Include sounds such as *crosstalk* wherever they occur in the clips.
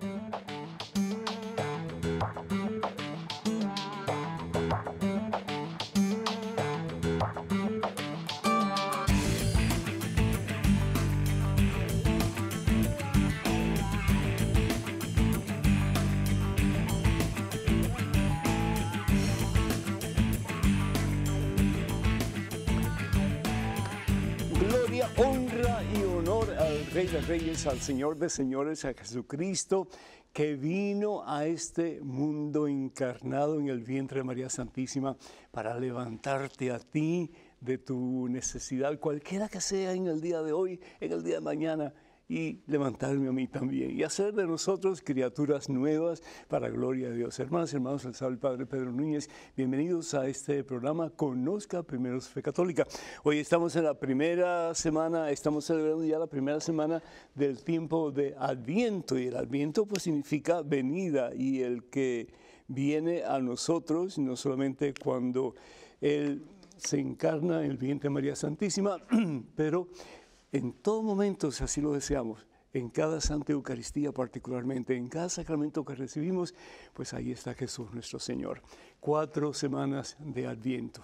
Thank you. Reyes, al Señor de Señores, a Jesucristo, que vino a este mundo encarnado en el vientre de María Santísima para levantarte a ti de tu necesidad, cualquiera que sea en el día de hoy, en el día de mañana, y levantarme a mí también y hacer de nosotros criaturas nuevas para gloria de Dios. Hermanas y hermanos, les habla Padre Pedro Núñez. Bienvenidos a este programa Conozca Primero Fe Católica. Hoy estamos en la primera semana, estamos celebrando ya la primera semana del tiempo de Adviento y el Adviento pues significa venida y el que viene a nosotros, no solamente cuando Él se encarna en el vientre de María Santísima, *clears throat* pero en todo momento, si así lo deseamos, en cada Santa Eucaristía particularmente, en cada sacramento que recibimos, pues ahí está Jesús nuestro Señor. Cuatro semanas de Adviento,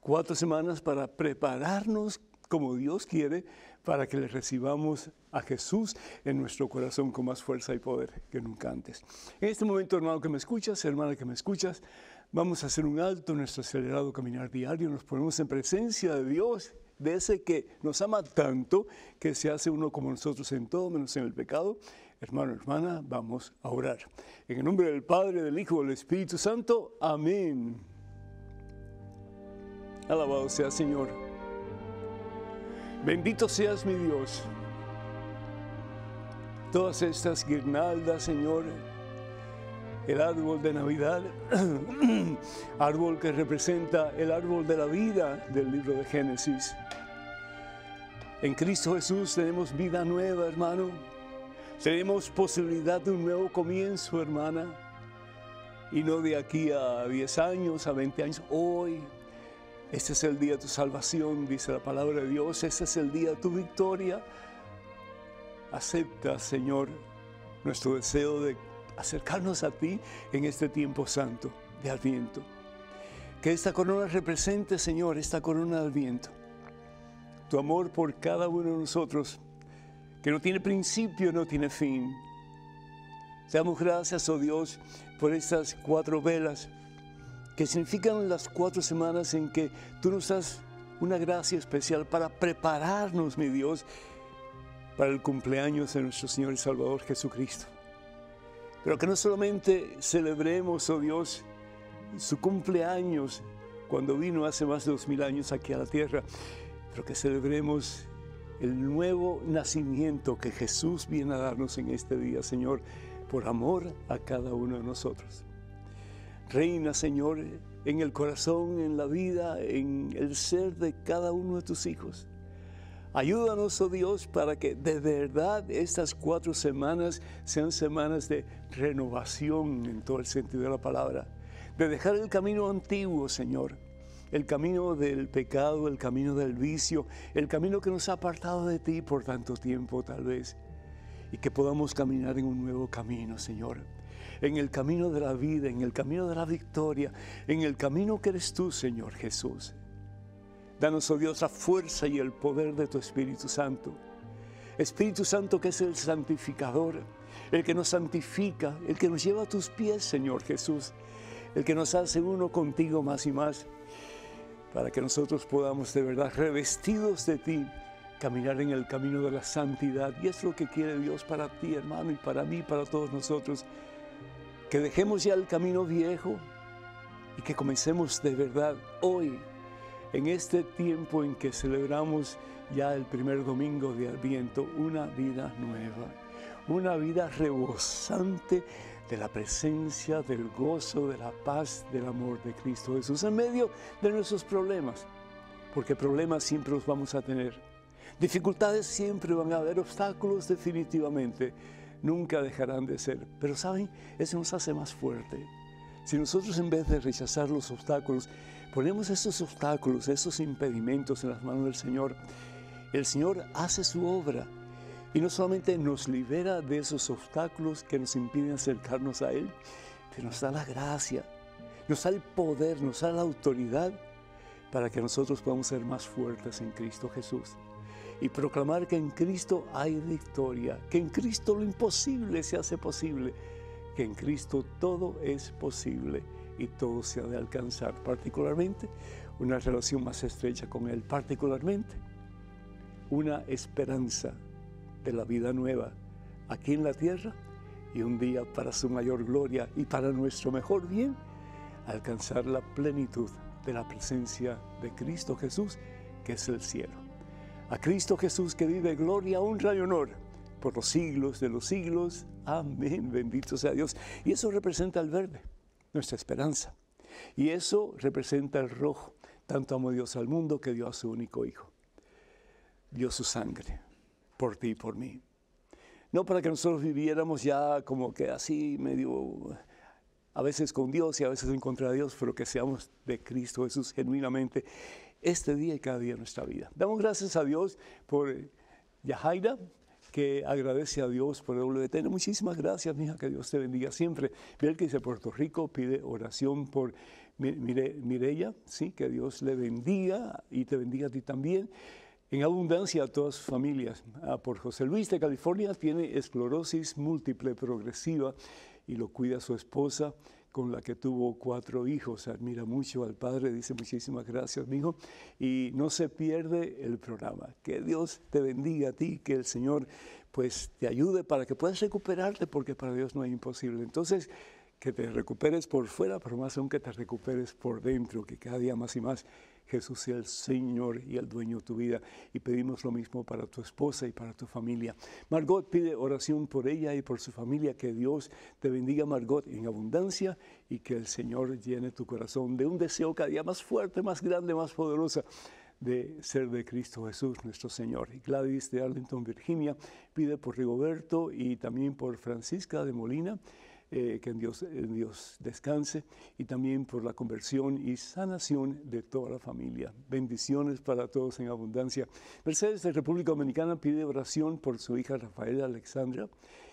cuatro semanas para prepararnos como Dios quiere, para que le recibamos a Jesús en nuestro corazón con más fuerza y poder que nunca antes. En este momento, hermano que me escuchas, hermana que me escuchas, vamos a hacer un alto en nuestro acelerado caminar diario, nos ponemos en presencia de Dios de ese que nos ama tanto, que se hace uno como nosotros en todo, menos en el pecado. Hermano, hermana, vamos a orar. En el nombre del Padre, del Hijo, del Espíritu Santo. Amén. Alabado sea Señor. Bendito seas mi Dios. Todas estas guirnaldas, Señor, el árbol de Navidad, *clears throat* árbol que representa el árbol de la vida del libro de Génesis. En Cristo Jesús tenemos vida nueva, hermano. Tenemos posibilidad de un nuevo comienzo, hermana. Y no de aquí a 10 años, a 20 años, hoy. Este es el día de tu salvación, dice la palabra de Dios. Este es el día de tu victoria. Acepta, Señor, nuestro deseo de acercarnos a ti en este tiempo santo de Adviento. Que esta corona represente, Señor, esta corona de Adviento tu amor por cada uno de nosotros, que no tiene principio, no tiene fin. Te damos gracias, oh Dios, por estas cuatro velas, que significan las cuatro semanas en que tú nos das una gracia especial para prepararnos, mi Dios, para el cumpleaños de nuestro Señor y Salvador Jesucristo. Pero que no solamente celebremos, oh Dios, su cumpleaños cuando vino hace más de dos mil años aquí a la tierra, que celebremos el nuevo nacimiento que Jesús viene a darnos en este día, Señor, por amor a cada uno de nosotros. Reina, Señor, en el corazón, en la vida, en el ser de cada uno de tus hijos. Ayúdanos, oh Dios, para que de verdad estas cuatro semanas sean semanas de renovación en todo el sentido de la palabra, de dejar el camino antiguo, Señor, el camino del pecado, el camino del vicio, el camino que nos ha apartado de ti por tanto tiempo tal vez, y que podamos caminar en un nuevo camino, Señor. En el camino de la vida, en el camino de la victoria, en el camino que eres tú, Señor Jesús. Danos, oh Dios, la fuerza y el poder de tu Espíritu Santo. Espíritu Santo que es el santificador, el que nos santifica, el que nos lleva a tus pies, Señor Jesús, el que nos hace uno contigo más y más para que nosotros podamos de verdad, revestidos de ti, caminar en el camino de la santidad. Y es lo que quiere Dios para ti, hermano, y para mí, para todos nosotros. Que dejemos ya el camino viejo y que comencemos de verdad hoy, en este tiempo en que celebramos ya el primer domingo de Adviento, una vida nueva, una vida rebosante de la presencia, del gozo, de la paz, del amor de Cristo Jesús en medio de nuestros problemas. Porque problemas siempre los vamos a tener. Dificultades siempre van a haber, obstáculos definitivamente. Nunca dejarán de ser. Pero saben, eso nos hace más fuerte. Si nosotros en vez de rechazar los obstáculos, ponemos esos obstáculos, esos impedimentos en las manos del Señor, el Señor hace su obra y no solamente nos libera de esos obstáculos que nos impiden acercarnos a Él, que nos da la gracia, nos da el poder, nos da la autoridad para que nosotros podamos ser más fuertes en Cristo Jesús y proclamar que en Cristo hay victoria, que en Cristo lo imposible se hace posible, que en Cristo todo es posible y todo se ha de alcanzar, particularmente una relación más estrecha con Él, particularmente una esperanza de la vida nueva aquí en la tierra y un día para su mayor gloria y para nuestro mejor bien, alcanzar la plenitud de la presencia de Cristo Jesús, que es el cielo. A Cristo Jesús que vive gloria, honra y honor por los siglos de los siglos. Amén, bendito sea Dios. Y eso representa el verde, nuestra esperanza. Y eso representa el rojo. Tanto amó Dios al mundo que dio a su único Hijo. Dio su sangre por ti y por mí. No para que nosotros viviéramos ya como que así, medio, a veces con Dios y a veces en contra de Dios, pero que seamos de Cristo Jesús genuinamente este día y cada día de nuestra vida. Damos gracias a Dios por Yahaira, que agradece a Dios por el WTN. Muchísimas gracias, mija, que Dios te bendiga siempre. Mira que dice Puerto Rico, pide oración por Mire, ¿sí? que Dios le bendiga y te bendiga a ti también en abundancia a todas sus familias. Ah, por José Luis de California tiene esclerosis múltiple progresiva y lo cuida su esposa con la que tuvo cuatro hijos. Admira mucho al padre, dice muchísimas gracias, amigo, Y no se pierde el programa. Que Dios te bendiga a ti, que el Señor pues te ayude para que puedas recuperarte, porque para Dios no es imposible. Entonces, que te recuperes por fuera, pero más aún que te recuperes por dentro, que cada día más y más Jesús sea el Señor y el dueño de tu vida. Y pedimos lo mismo para tu esposa y para tu familia. Margot pide oración por ella y por su familia. Que Dios te bendiga, Margot, en abundancia y que el Señor llene tu corazón de un deseo cada día más fuerte, más grande, más poderosa de ser de Cristo Jesús nuestro Señor. Y Gladys de Arlington, Virginia, pide por Rigoberto y también por Francisca de Molina eh, que en Dios, en Dios descanse, y también por la conversión y sanación de toda la familia. Bendiciones para todos en abundancia. Mercedes de República Dominicana pide oración por su hija Rafaela Alexandra,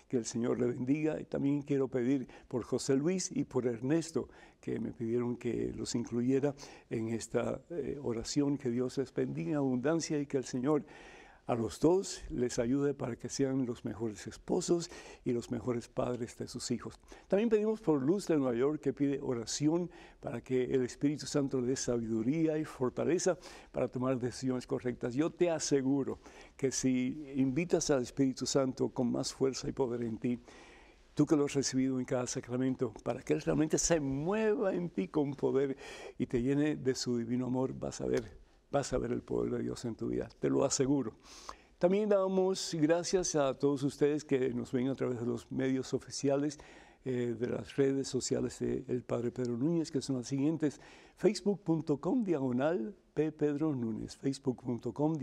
que el Señor le bendiga. Y también quiero pedir por José Luis y por Ernesto, que me pidieron que los incluyera en esta eh, oración. Que Dios les bendiga en abundancia y que el Señor a los dos les ayude para que sean los mejores esposos y los mejores padres de sus hijos. También pedimos por Luz de Nueva York que pide oración para que el Espíritu Santo le dé sabiduría y fortaleza para tomar decisiones correctas. Yo te aseguro que si invitas al Espíritu Santo con más fuerza y poder en ti, tú que lo has recibido en cada sacramento, para que Él realmente se mueva en ti con poder y te llene de su divino amor, vas a ver vas a ver el poder de Dios en tu vida, te lo aseguro. También damos gracias a todos ustedes que nos ven a través de los medios oficiales, eh, de las redes sociales del Padre Pedro Núñez, que son las siguientes, facebook.com diagonal P. Pedro Núñez, facebook.com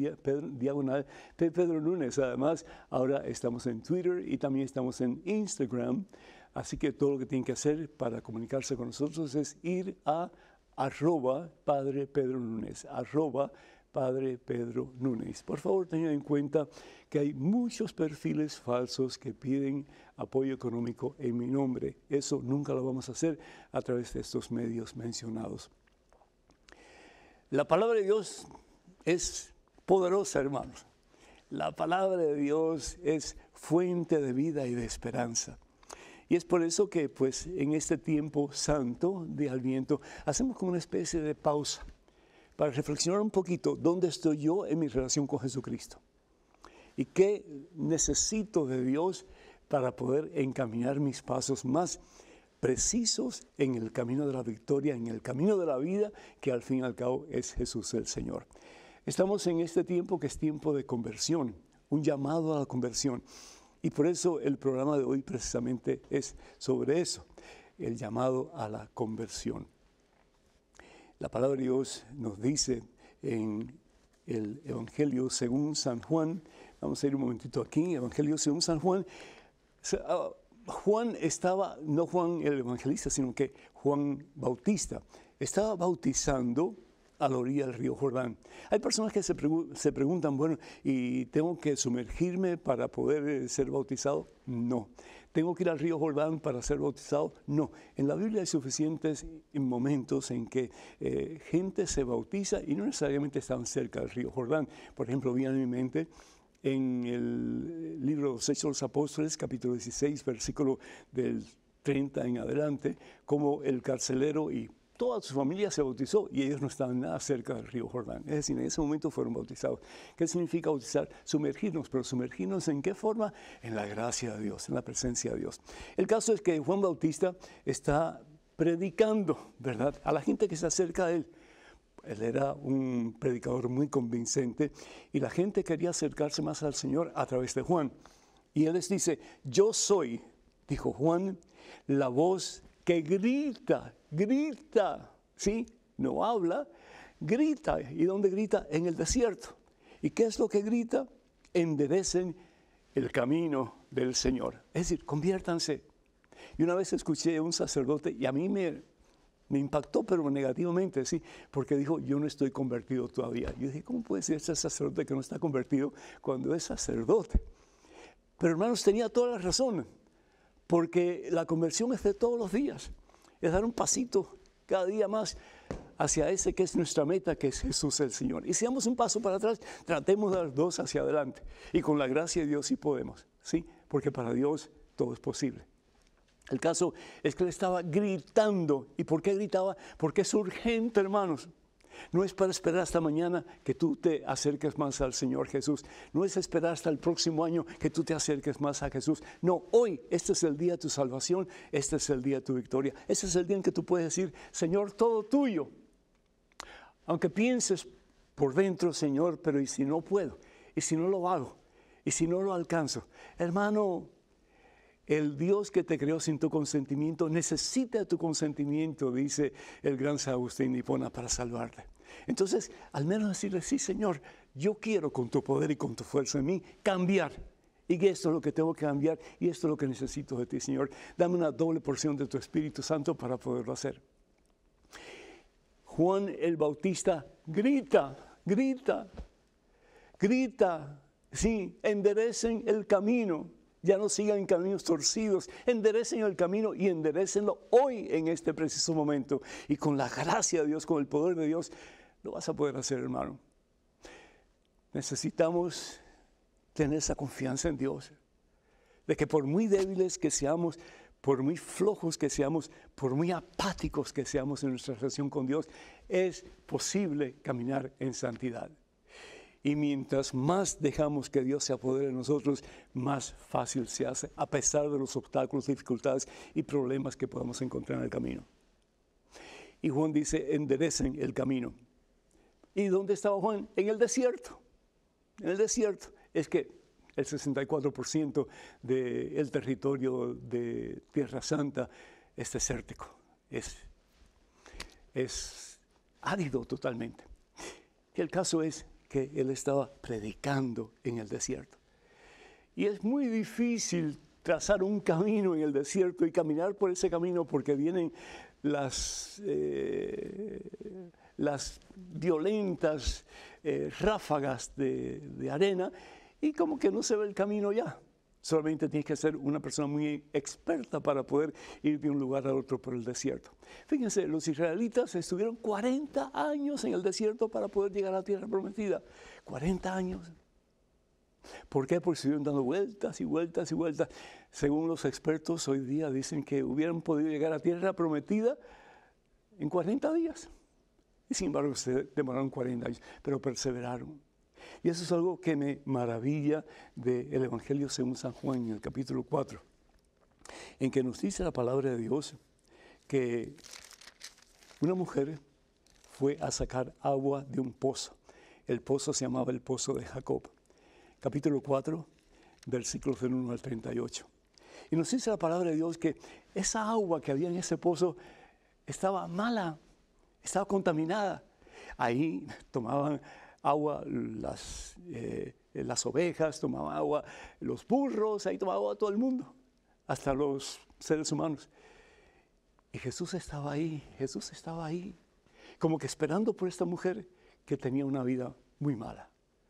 diagonal P. Pedro Núñez. Además, ahora estamos en Twitter y también estamos en Instagram. Así que todo lo que tienen que hacer para comunicarse con nosotros es ir a arroba Padre Pedro Núñez, arroba Padre Pedro Núñez. Por favor, tengan en cuenta que hay muchos perfiles falsos que piden apoyo económico en mi nombre. Eso nunca lo vamos a hacer a través de estos medios mencionados. La palabra de Dios es poderosa, hermanos. La palabra de Dios es fuente de vida y de esperanza. Y es por eso que pues en este tiempo santo de viento hacemos como una especie de pausa para reflexionar un poquito dónde estoy yo en mi relación con Jesucristo y qué necesito de Dios para poder encaminar mis pasos más precisos en el camino de la victoria, en el camino de la vida, que al fin y al cabo es Jesús el Señor. Estamos en este tiempo que es tiempo de conversión, un llamado a la conversión. Y por eso el programa de hoy precisamente es sobre eso, el llamado a la conversión. La palabra de Dios nos dice en el Evangelio según San Juan, vamos a ir un momentito aquí, Evangelio según San Juan, ah, Juan estaba, no Juan el evangelista, sino que Juan Bautista, estaba bautizando a la orilla del río Jordán. Hay personas que se, preguntan, bueno, ¿y tengo que sumergirme para poder eh, ser bautizado? No. ¿Tengo que ir al río Jordán para ser bautizado? No. En la Biblia hay suficientes momentos en que eh, gente se bautiza y no necesariamente están cerca del río Jordán. Por ejemplo, viene a mi mente en el eh, libro de los Hechos de los Apóstoles, capítulo 16, versículo del 30 en adelante, como el carcelero y toda su familia se bautizó y ellos no estaban nada cerca del río Jordán. Es decir, en ese momento fueron bautizados. ¿Qué significa bautizar? Sumergirnos, pero sumergirnos en qué forma? En la gracia de Dios, en la presencia de Dios. El caso es que Juan Bautista está predicando, ¿verdad? A la gente que se acerca a él. Él era un predicador muy convincente y la gente quería acercarse más al Señor a través de Juan. Y él les dice, yo soy, dijo Juan, la voz que grita grita, ¿sí? No habla, grita. ¿Y dónde grita? En el desierto. ¿Y qué es lo que grita? Enderecen el camino del Señor. Es decir, conviértanse. Y una vez escuché a un sacerdote, y a mí me, me impactó, pero negativamente, sí, porque dijo, yo no estoy convertido todavía. Yo dije, ¿cómo puede ser ese sacerdote que no está convertido cuando es sacerdote? Pero hermanos, tenía toda la razón, porque la conversión es de todos los días es dar un pasito cada día más hacia ese que es nuestra meta, que es Jesús el Señor. Y si damos un paso para atrás, tratemos de dar dos hacia adelante. Y con la gracia de Dios sí podemos, ¿sí? Porque para Dios todo es posible. El caso es que él estaba gritando. ¿Y por qué gritaba? Porque es urgente, hermanos. No es para esperar hasta mañana que tú te acerques más al Señor Jesús. No es esperar hasta el próximo año que tú te acerques más a Jesús. No, hoy, este es el día de tu salvación, este es el día de tu victoria. Este es el día en que tú puedes decir, Señor, todo tuyo. Aunque pienses por dentro, Señor, pero ¿y si no puedo? ¿Y si no lo hago? ¿Y si no lo alcanzo? Hermano, el Dios que te creó sin tu consentimiento necesita tu consentimiento, dice el gran San Agustín de para salvarte. Entonces, al menos decirle, sí, Señor, yo quiero con tu poder y con tu fuerza en mí cambiar. Y esto es lo que tengo que cambiar y esto es lo que necesito de ti, Señor. Dame una doble porción de tu Espíritu Santo para poderlo hacer. Juan el Bautista grita, grita, grita, sí, enderecen el camino ya no sigan en caminos torcidos, enderecen el camino y enderecenlo hoy en este preciso momento. Y con la gracia de Dios, con el poder de Dios, lo vas a poder hacer, hermano. Necesitamos tener esa confianza en Dios, de que por muy débiles que seamos, por muy flojos que seamos, por muy apáticos que seamos en nuestra relación con Dios, es posible caminar en santidad. Y mientras más dejamos que Dios se apodere de nosotros, más fácil se hace, a pesar de los obstáculos, dificultades y problemas que podamos encontrar en el camino. Y Juan dice, enderecen el camino. ¿Y dónde estaba Juan? En el desierto. En el desierto. Es que el 64% del territorio de Tierra Santa es desértico, es, es árido totalmente. el caso es, que él estaba predicando en el desierto. Y es muy difícil trazar un camino en el desierto y caminar por ese camino porque vienen las, eh, las violentas eh, ráfagas de arena y como que no se ve el camino ya. Solamente tienes que ser una persona muy experta para poder ir de un lugar a otro por el desierto. Fíjense, los israelitas estuvieron 40 años en el desierto para poder llegar a la tierra prometida. 40 años. ¿Por qué? Porque estuvieron dando vueltas y vueltas y vueltas. Según los expertos, hoy día dicen que hubieran podido llegar a la tierra prometida en 40 días. Y sin embargo, se demoraron 40 años, pero perseveraron y eso es algo que me maravilla del Evangelio según San Juan en el capítulo 4, en que nos dice la palabra de Dios que una mujer fue a sacar agua de un pozo. El pozo se llamaba el pozo de Jacob. Capítulo 4, versículos del 1 al 38. Y nos dice la palabra de Dios que esa agua que había en ese pozo estaba mala, estaba contaminada. Ahí tomaban agua las, eh, las ovejas, tomaban agua los burros, ahí tomaba agua todo el mundo, hasta los seres humanos. Y Jesús estaba ahí, Jesús estaba ahí, como que esperando por esta mujer que tenía una vida muy mala,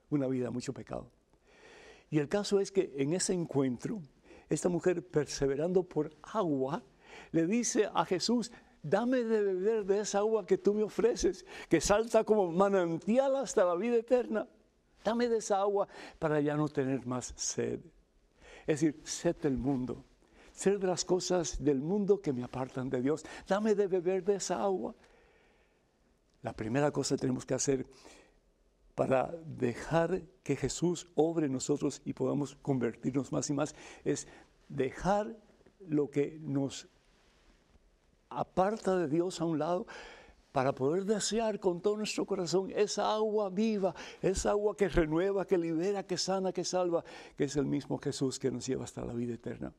una vida mucho pecado. Y el caso es que en ese encuentro, esta mujer perseverando por agua, le dice a Jesús, dame de beber de esa agua que tú me ofreces, que salta como manantial hasta la vida eterna. Dame de esa agua para ya no tener más sed. Es decir, sed del mundo, sed de las cosas del mundo que me apartan de Dios. Dame de beber de esa agua. La primera cosa que tenemos que hacer para dejar que Jesús obre en nosotros y podamos convertirnos más y más es dejar lo que nos aparta de Dios a un lado para poder desear con todo nuestro corazón esa agua viva, esa agua que renueva, que libera, que sana, que salva, que es el mismo Jesús que nos lleva hasta la vida eterna.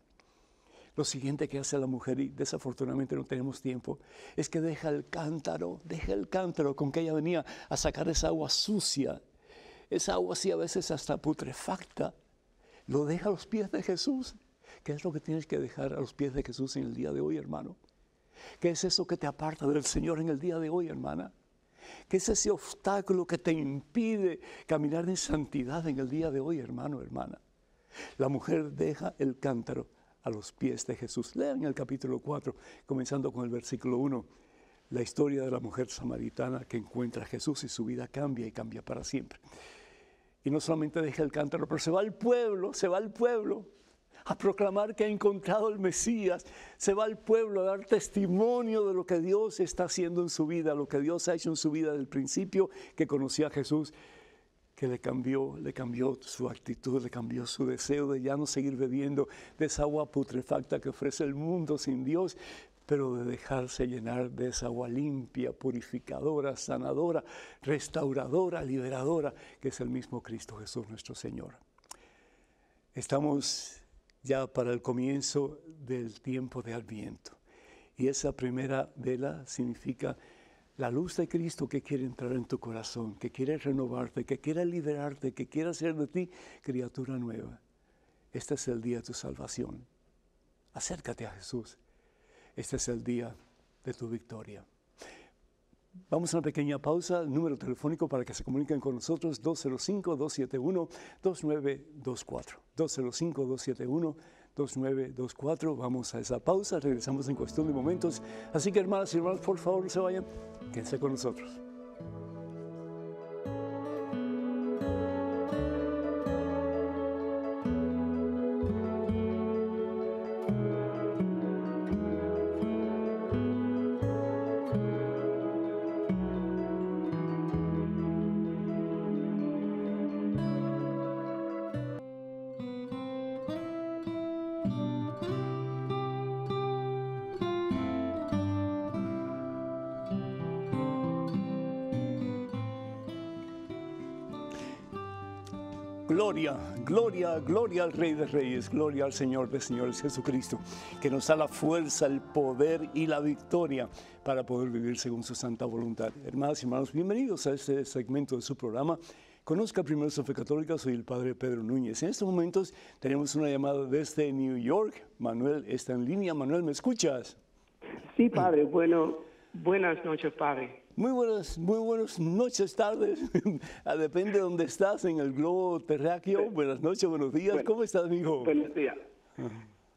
Lo siguiente que hace la mujer, y desafortunadamente no tenemos tiempo, es que deja el cántaro, deja el cántaro con que ella venía a sacar esa agua sucia, esa agua así a veces hasta putrefacta, lo deja a los pies de Jesús. que es lo que tienes que dejar a los pies de Jesús en el día de hoy, hermano? ¿Qué es eso que te aparta del Señor en el día de hoy, hermana? ¿Qué es ese obstáculo que te impide caminar en santidad en el día de hoy, hermano, hermana? La mujer deja el cántaro a los pies de Jesús. Lean el capítulo 4, comenzando con el versículo 1, la historia de la mujer samaritana que encuentra a Jesús y su vida cambia y cambia para siempre. Y no solamente deja el cántaro, pero se va al pueblo, se va al pueblo a proclamar que ha encontrado el Mesías, se va al pueblo a dar testimonio de lo que Dios está haciendo en su vida, lo que Dios ha hecho en su vida desde el principio que conocía a Jesús, que le cambió, le cambió su actitud, le cambió su deseo de ya no seguir bebiendo de esa agua putrefacta que ofrece el mundo sin Dios, pero de dejarse llenar de esa agua limpia, purificadora, sanadora, restauradora, liberadora, que es el mismo Cristo Jesús nuestro Señor. Estamos ya para el comienzo del tiempo de Adviento. Y esa primera vela significa la luz de Cristo que quiere entrar en tu corazón, que quiere renovarte, que quiere liberarte, que quiere hacer de ti criatura nueva. Este es el día de tu salvación. Acércate a Jesús. Este es el día de tu victoria. Vamos a una pequeña pausa. El número telefónico para que se comuniquen con nosotros 205-271-2924. 205-271-2924. Vamos a esa pausa. Regresamos en cuestión de momentos. Así que hermanas y hermanos, por favor, no se vayan. Quédense con nosotros. Gloria, al Rey de Reyes, gloria al Señor de Señores Jesucristo, que nos da la fuerza, el poder y la victoria para poder vivir según su santa voluntad. Hermanas y hermanos, bienvenidos a este segmento de su programa. Conozca primero su fe católica, soy el padre Pedro Núñez. En estos momentos tenemos una llamada desde New York. Manuel está en línea. Manuel, ¿me escuchas? Sí, padre. Bueno, buenas noches, padre. Muy buenas, muy buenas noches, tardes, *laughs* ah, depende de dónde estás en el globo terráqueo. Buenas noches, buenos días. ¿Cómo estás, amigo? Buenos días.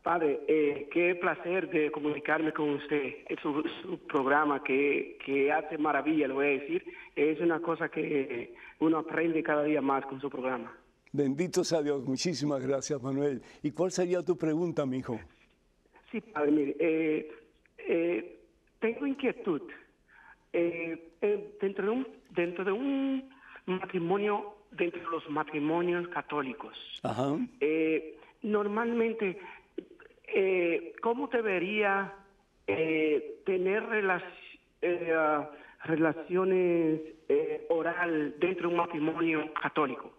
Padre, eh, qué placer de comunicarme con usted. Es un programa que, que, hace maravilla, lo voy a decir. Es una cosa que uno aprende cada día más con su programa. Bendito sea Dios. Muchísimas gracias, Manuel. ¿Y cuál sería tu pregunta, mi Sí, padre, mire, eh, eh, tengo inquietud eh, eh, dentro, de un, dentro de un matrimonio, dentro de los matrimonios católicos, eh, normalmente, ¿cómo debería tener relaciones oral dentro de un matrimonio católico?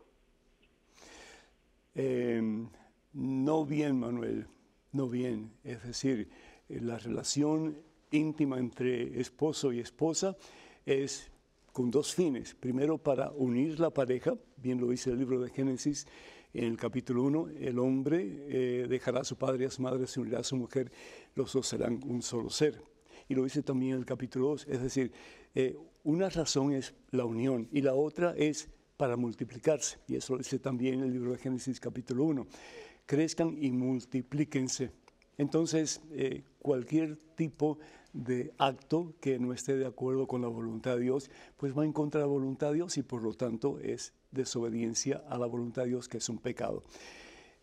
Em, no bien, Manuel, no bien. Es decir, la relación íntima entre esposo y esposa es con dos fines. Primero, para unir la pareja, bien lo dice el libro de Génesis, en el capítulo 1, el hombre eh, dejará a su padre y a su madre, se unirá a su mujer, los dos serán un solo ser. Y lo dice también el capítulo 2, es decir, eh, una razón es la unión y la otra es para multiplicarse. Y eso lo dice también el libro de Génesis capítulo 1. Crezcan y multiplíquense. Entonces, eh, cualquier tipo de acto que no esté de acuerdo con la voluntad de Dios, pues va en contra de la voluntad de Dios y por lo tanto es desobediencia a la voluntad de Dios, que es un pecado.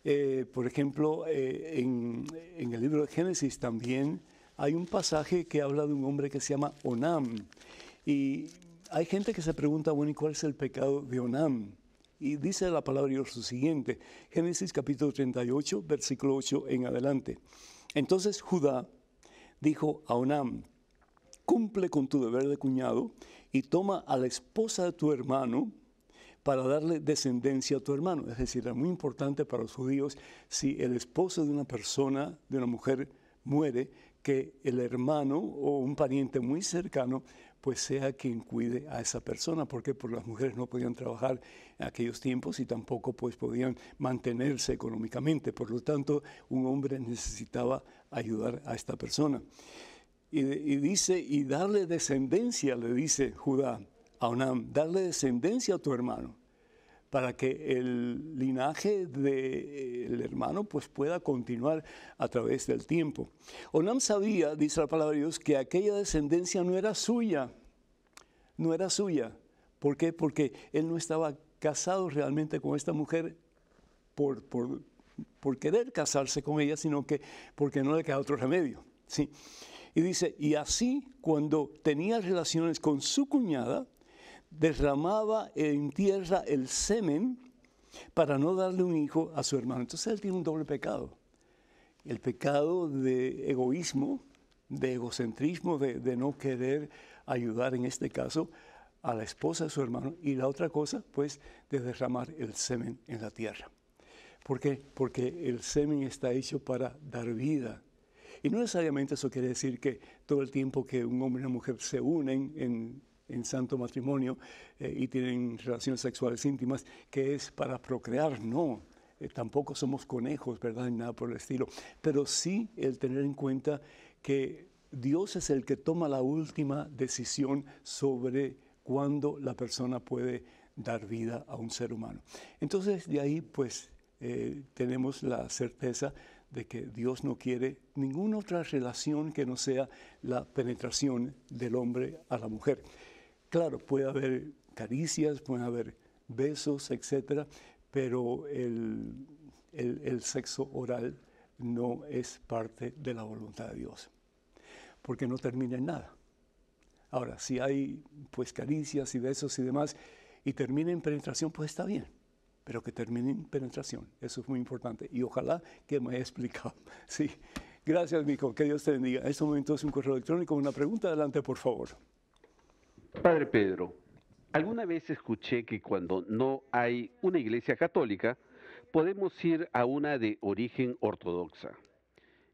Eh, por ejemplo, eh, en, el libro de Génesis también hay un pasaje que habla de un hombre que se llama Onam. Y hay gente que se pregunta, bueno, ¿y cuál es el pecado de Onam? Y dice la palabra Dios lo siguiente, Génesis capítulo 38, versículo 8 en adelante. Entonces Judá dijo a Onam, cumple con tu deber de cuñado y toma a la esposa de tu hermano para darle descendencia a tu hermano. Es decir, era muy importante para los judíos si el esposo de una persona, de una mujer, muere, que el hermano o un pariente muy cercano pues sea quien cuide a esa persona, porque por las mujeres no podían trabajar en aquellos tiempos y tampoco pues podían mantenerse económicamente, por lo tanto un hombre necesitaba ayudar a esta persona. Y, dice, y darle descendencia, le dice Judá a Onam, darle descendencia a tu hermano, para que el linaje del hermano pues, pueda continuar a través del tiempo. Onam sabía, dice la palabra de Dios, que aquella descendencia no era suya, no era suya. ¿Por qué? Porque él no estaba casado realmente con esta mujer por, por querer casarse con ella, sino que porque no le queda otro remedio. ¿sí? Y dice, y así cuando tenía relaciones con su cuñada, derramaba en tierra el semen para no darle un hijo a su hermano. Entonces él tiene un doble pecado. El pecado de egoísmo, de egocentrismo, de no querer ayudar en este caso a la esposa de su hermano. Y la otra cosa, pues, de derramar el semen en la tierra. ¿Por qué? Porque el semen está hecho para dar vida. Y no necesariamente eso quiere decir que todo el tiempo que un hombre y una mujer se unen en, en santo matrimonio eh, y tienen relaciones sexuales íntimas, que es para procrear, no. Eh, tampoco somos conejos, ¿verdad? Ni nada por el estilo. Pero sí el tener en cuenta que Dios es el que toma la última decisión sobre cuándo la persona puede dar vida a un ser humano. Entonces, de ahí, pues, eh, tenemos la certeza de que Dios no quiere ninguna otra relación que no sea la penetración del hombre a la mujer. Claro, puede haber caricias, puede haber besos, etcétera, pero el, el sexo oral no es parte de la voluntad de Dios, porque no termina en nada. Ahora, si hay pues caricias y besos y demás y termina en penetración, pues está bien pero que terminen penetración. Eso es muy importante y ojalá que me haya explicado. *laughs* Sí. Gracias, Mico. Que Dios te bendiga. En este momento es un correo electrónico. Una pregunta, adelante, por favor. Padre Pedro, alguna vez escuché que cuando no hay una iglesia católica, podemos ir a una de origen ortodoxa.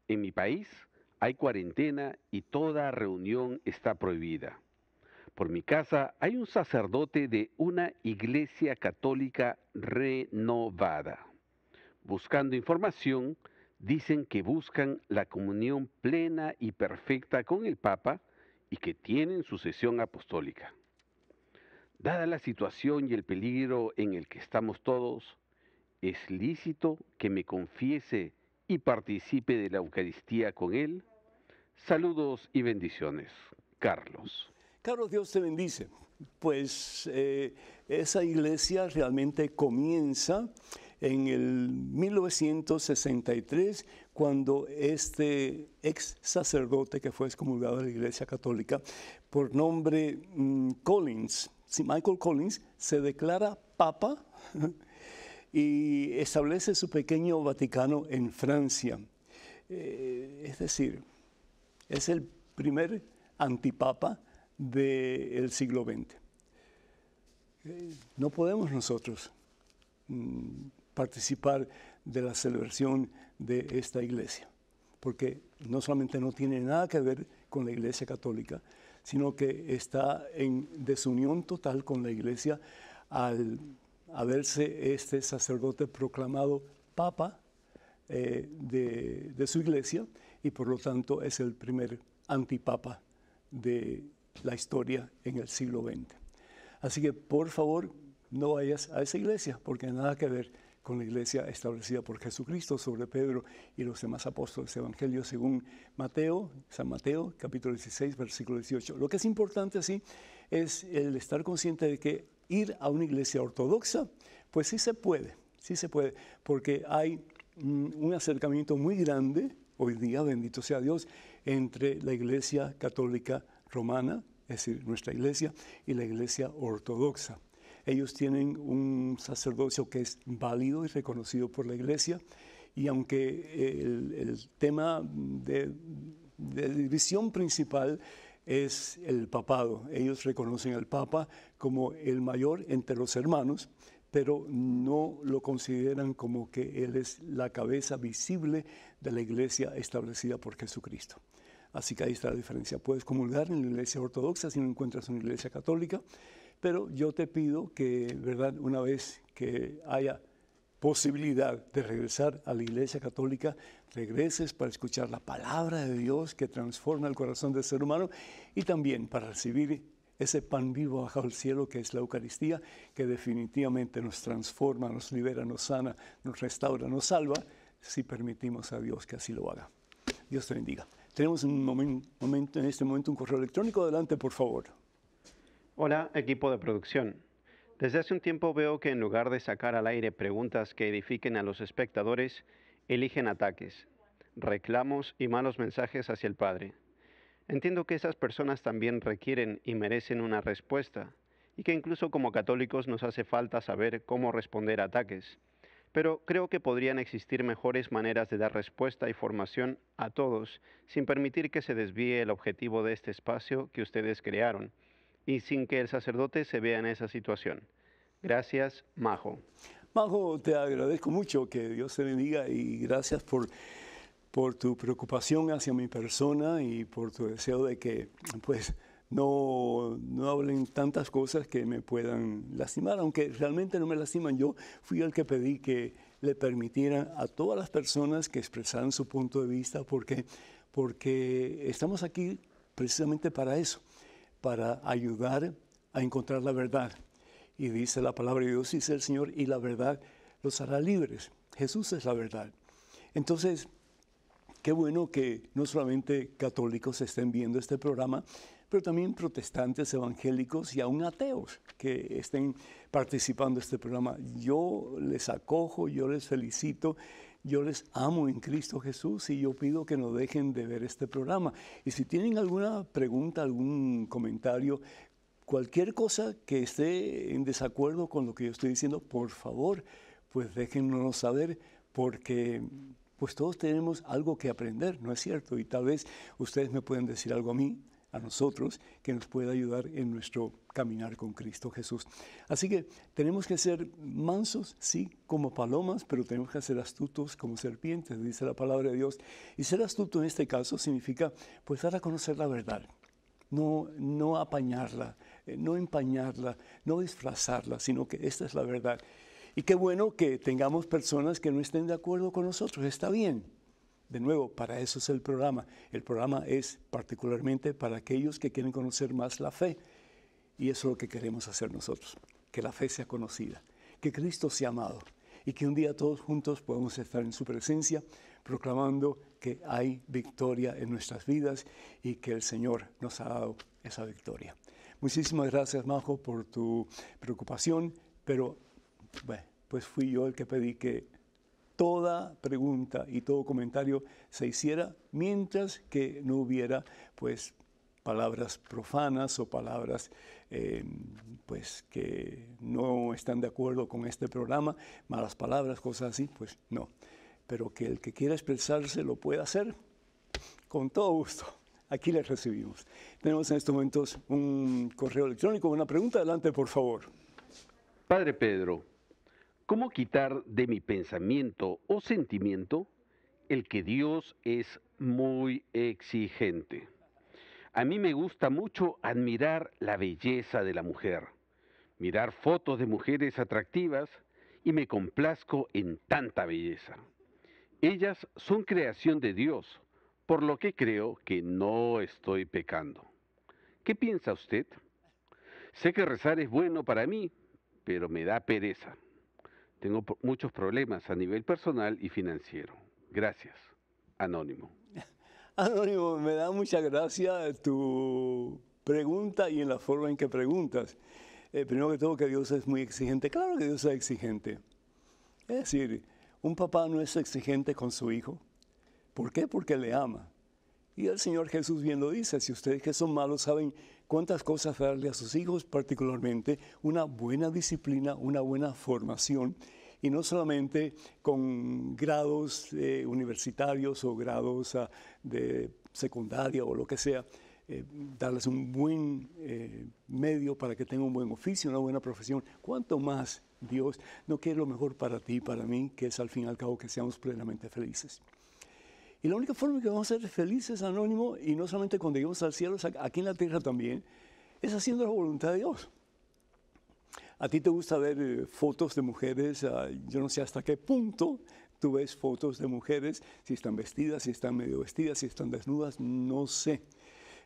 En mi país hay cuarentena y toda reunión está prohibida. Por mi casa hay un sacerdote de una iglesia católica renovada. Buscando información, dicen que buscan la comunión plena y perfecta con el Papa y que tienen sucesión apostólica. Dada la situación y el peligro en el que estamos todos, ¿es lícito que me confiese y participe de la Eucaristía con él? Saludos y bendiciones. Carlos. Carlos, Dios te bendice. Pues eh, esa iglesia realmente comienza en el 1963, cuando este ex sacerdote que fue excomulgado de la Iglesia Católica, por nombre mm, Collins, Michael Collins, se declara papa *laughs* y establece su pequeño Vaticano en Francia. Eh, es decir, es el primer antipapa del el siglo XX. No podemos nosotros mm, participar de la celebración de esta iglesia, porque no solamente no tiene nada que ver con la iglesia católica, sino que está en desunión total con la iglesia al haberse este sacerdote proclamado papa eh, de, de, su iglesia y por lo tanto es el primer antipapa de la historia en el siglo XX. Así que por favor no vayas a esa iglesia porque nada que ver con la iglesia establecida por Jesucristo sobre Pedro y los demás apóstoles. Evangelio según Mateo, San Mateo, capítulo 16, versículo 18. Lo que es importante, así es el estar consciente de que ir a una iglesia ortodoxa, pues sí se puede, sí se puede, porque hay mm, un acercamiento muy grande hoy día, bendito sea Dios, entre la iglesia católica romana, es decir, nuestra iglesia, y la iglesia ortodoxa. Ellos tienen un sacerdocio que es válido y reconocido por la iglesia, y aunque el, tema de división principal es el papado. Ellos reconocen al papa como el mayor entre los hermanos, pero no lo consideran como que él es la cabeza visible de la iglesia establecida por Jesucristo. Así que ahí está la diferencia. Puedes comulgar en la iglesia ortodoxa si no encuentras una iglesia católica, pero yo te pido que, ¿verdad? Una vez que haya posibilidad de regresar a la iglesia católica, regreses para escuchar la palabra de Dios que transforma el corazón del ser humano y también para recibir ese pan vivo bajo el cielo que es la Eucaristía, que definitivamente nos transforma, nos libera, nos sana, nos restaura, nos salva, si permitimos a Dios que así lo haga. Dios te bendiga. Tenemos en este momento un correo electrónico. Adelante, por favor. Hola, equipo de producción. Desde hace un tiempo veo que en lugar de sacar al aire preguntas que edifiquen a los espectadores, eligen ataques, reclamos y malos mensajes hacia el Padre. Entiendo que esas personas también requieren y merecen una respuesta, y que incluso como católicos nos hace falta saber cómo responder a ataques pero creo que podrían existir mejores maneras de dar respuesta y formación a todos sin permitir que se desvíe el objetivo de este espacio que ustedes crearon y sin que el sacerdote se vea en esa situación. Gracias, Majo. Majo, te agradezco mucho, que Dios te bendiga y gracias por, por tu preocupación hacia mi persona y por tu deseo de que pues, no, no hablen tantas cosas que me puedan lastimar, aunque realmente no me lastiman. Yo fui el que pedí que le permitieran a todas las personas que expresaran su punto de vista, porque, porque estamos aquí precisamente para eso, para ayudar a encontrar la verdad. Y dice la palabra de Dios, dice el Señor, y la verdad los hará libres. Jesús es la verdad. Entonces, qué bueno que no solamente católicos estén viendo este programa, pero también protestantes, evangélicos y aún ateos que estén participando de este programa. Yo les acojo, yo les felicito. Yo les amo en Cristo Jesús y yo pido que no dejen de ver este programa. Y si tienen alguna pregunta, algún comentario, cualquier cosa que esté en desacuerdo con lo que yo estoy diciendo, por favor, pues déjennos saber porque pues todos tenemos algo que aprender, ¿no es cierto? Y tal vez ustedes me pueden decir algo a mí a nosotros que nos pueda ayudar en nuestro caminar con Cristo Jesús. Así que tenemos que ser mansos, sí, como palomas, pero tenemos que ser astutos como serpientes, dice la palabra de Dios. Y ser astuto en este caso significa pues dar a conocer la verdad, no, no apañarla, eh, no empañarla, no disfrazarla, sino que esta es la verdad. Y qué bueno que tengamos personas que no estén de acuerdo con nosotros, está bien de nuevo, para eso es el programa. El programa es particularmente para aquellos que quieren conocer más la fe. Y eso es lo que queremos hacer nosotros, que la fe sea conocida, que Cristo sea amado y que un día todos juntos podamos estar en su presencia proclamando que hay victoria en nuestras vidas y que el Señor nos ha dado esa victoria. Muchísimas gracias, Majo, por tu preocupación, pero bueno, pues fui yo el que pedí que toda pregunta y todo comentario se hiciera mientras que no hubiera pues palabras profanas o palabras em, pues que no están de acuerdo con este programa, malas palabras, cosas así, pues no. Pero que el que quiera expresarse lo pueda hacer con todo gusto. Aquí les recibimos. Tenemos en estos momentos un correo electrónico, una pregunta. Adelante, por favor. Padre Pedro, ¿Cómo quitar de mi pensamiento o sentimiento el que Dios es muy exigente? A mí me gusta mucho admirar la belleza de la mujer, mirar fotos de mujeres atractivas y me complazco en tanta belleza. Ellas son creación de Dios, por lo que creo que no estoy pecando. ¿Qué piensa usted? Sé que rezar es bueno para mí, pero me da pereza. Tengo muchos problemas a nivel personal y financiero. Gracias. Anónimo. *laughs* Anónimo, me da mucha gracia tu pregunta y en la forma en que preguntas. Eh, primero que todo, que Dios es muy exigente. Claro que Dios es exigente. Es decir, un papá no es exigente con su hijo. ¿Por qué? Porque le ama. Y el Señor Jesús bien lo dice, si ustedes que son malos saben cuántas cosas darle a sus hijos, particularmente una buena disciplina, una buena formación, y no solamente con grados eh, universitarios o grados ah, de secundaria o lo que sea, eh, darles un buen eh, medio para que tengan un buen oficio, una buena profesión, cuanto más Dios no quiere lo mejor para ti y para mí, que es al fin y al cabo que seamos plenamente felices. Y la única forma que vamos a ser felices, anónimos, y no solamente cuando lleguemos al cielo, aquí en la tierra también, es haciendo la voluntad de Dios. A ti te gusta ver eh, fotos de mujeres, ah, yo no sé hasta qué punto tú ves fotos de mujeres, si están vestidas, si están medio vestidas, si están desnudas, no sé.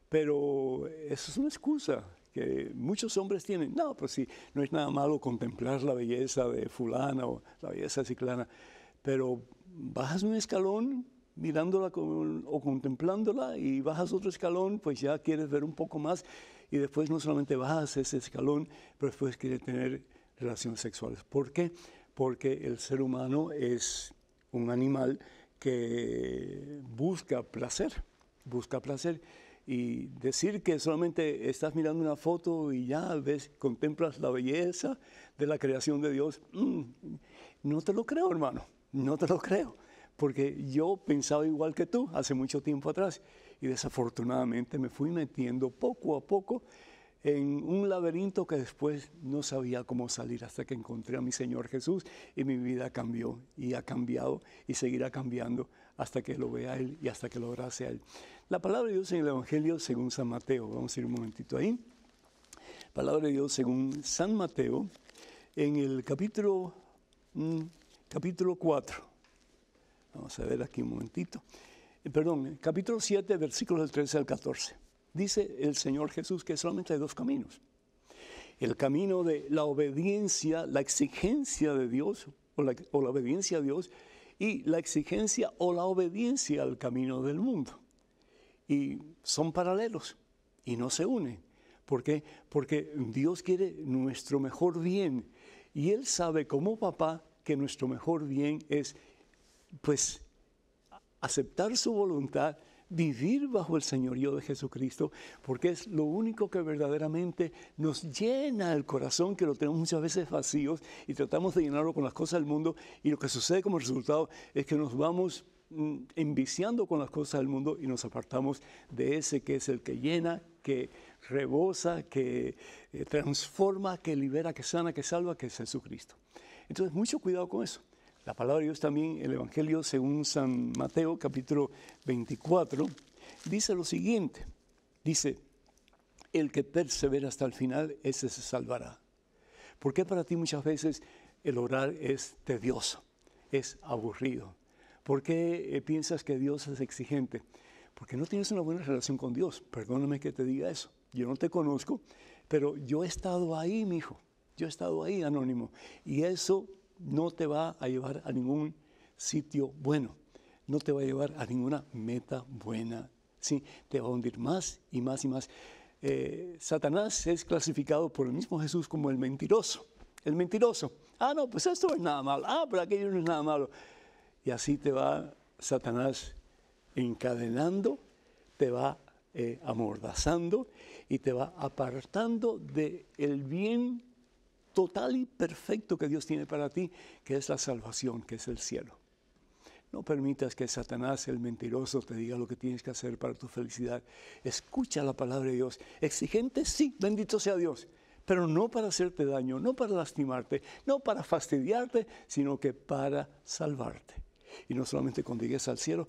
Pero eso es una excusa que muchos hombres tienen. No, pero pues sí, no es nada malo contemplar la belleza de fulana o la belleza de ciclana, pero bajas un escalón mirándola o contemplándola y bajas otro escalón, pues ya quieres ver un poco más y después no solamente bajas ese escalón, pero después quieres tener relaciones sexuales. ¿Por qué? Porque el ser humano es un animal que busca placer, busca placer. Y decir que solamente estás mirando una foto y ya ves, contemplas la belleza de la creación de Dios, mm, no te lo creo, hermano, no te lo creo porque yo pensaba igual que tú hace mucho tiempo atrás y desafortunadamente me fui metiendo poco a poco en un laberinto que después no sabía cómo salir hasta que encontré a mi Señor Jesús y mi vida cambió y ha cambiado y seguirá cambiando hasta que lo vea Él y hasta que lo abrace a Él. La palabra de Dios en el Evangelio según San Mateo, vamos a ir un momentito ahí. Palabra de Dios según San Mateo en el capítulo, mm, capítulo 4 Vamos a ver aquí un momentito. Eh, perdón, eh, capítulo 7, versículos del 13 al 14. Dice el Señor Jesús que solamente hay dos caminos. El camino de la obediencia, la exigencia de Dios, o la, o la obediencia a Dios, y la exigencia o la obediencia al camino del mundo. Y son paralelos y no se unen. ¿Por qué? Porque Dios quiere nuestro mejor bien y Él sabe como papá que nuestro mejor bien es pues aceptar su voluntad, vivir bajo el señorío de Jesucristo, porque es lo único que verdaderamente nos llena el corazón, que lo tenemos muchas veces vacíos y tratamos de llenarlo con las cosas del mundo y lo que sucede como resultado es que nos vamos mm, enviciando con las cosas del mundo y nos apartamos de ese que es el que llena, que rebosa, que eh, transforma, que libera, que sana, que salva, que es Jesucristo. Entonces, mucho cuidado con eso. La palabra de Dios también, el Evangelio según San Mateo capítulo 24, dice lo siguiente. Dice, el que persevera hasta el final, ese se salvará. ¿Por qué para ti muchas veces el orar es tedioso, es aburrido? ¿Por qué eh, piensas que Dios es exigente? Porque no tienes una buena relación con Dios. Perdóname que te diga eso. Yo no te conozco, pero yo he estado ahí, mi hijo. Yo he estado ahí anónimo. Y eso no te va a llevar a ningún sitio bueno, no te va a llevar a ninguna meta buena, ¿sí? te va a hundir más y más y más. Eh, Satanás es clasificado por el mismo Jesús como el mentiroso, el mentiroso. Ah, no, pues esto es nada malo, ah, pero aquello no es nada malo. Y así te va Satanás encadenando, te va eh, amordazando y te va apartando del el bien total y perfecto que Dios tiene para ti, que es la salvación, que es el cielo. No permitas que Satanás, el mentiroso, te diga lo que tienes que hacer para tu felicidad. Escucha la palabra de Dios. Exigente, sí, bendito sea Dios, pero no para hacerte daño, no para lastimarte, no para fastidiarte, sino que para salvarte. Y no solamente con llegues al cielo,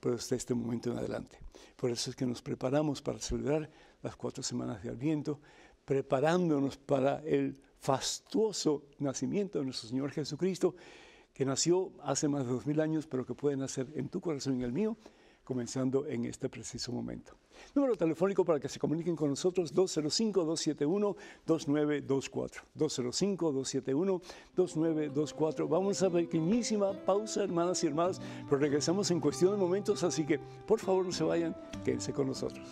pero desde este momento en adelante. Por eso es que nos preparamos para celebrar las cuatro semanas de Adviento, preparándonos para el fastuoso nacimiento de nuestro Señor Jesucristo, que nació hace más de dos mil años, pero que puede nacer en tu corazón y en el mío, comenzando en este preciso momento. Número telefónico para que se comuniquen con nosotros, 205-271-2924. 205-271-2924. Vamos a una pequeñísima pausa, hermanas y hermanos, pero regresamos en cuestión de momentos, así que por favor no se vayan, quédense con nosotros.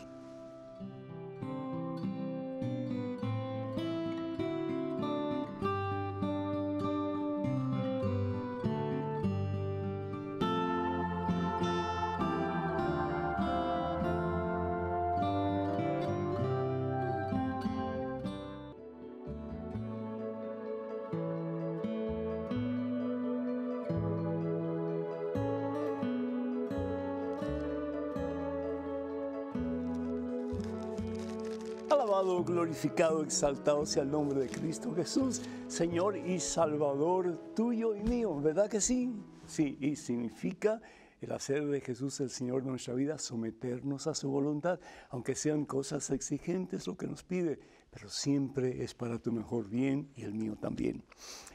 glorificado, exaltado sea el nombre de Cristo Jesús, Señor y Salvador tuyo y mío, ¿verdad que sí? Sí, y significa el hacer de Jesús el Señor de nuestra vida, someternos a su voluntad, aunque sean cosas exigentes lo que nos pide pero siempre es para tu mejor bien y el mío también.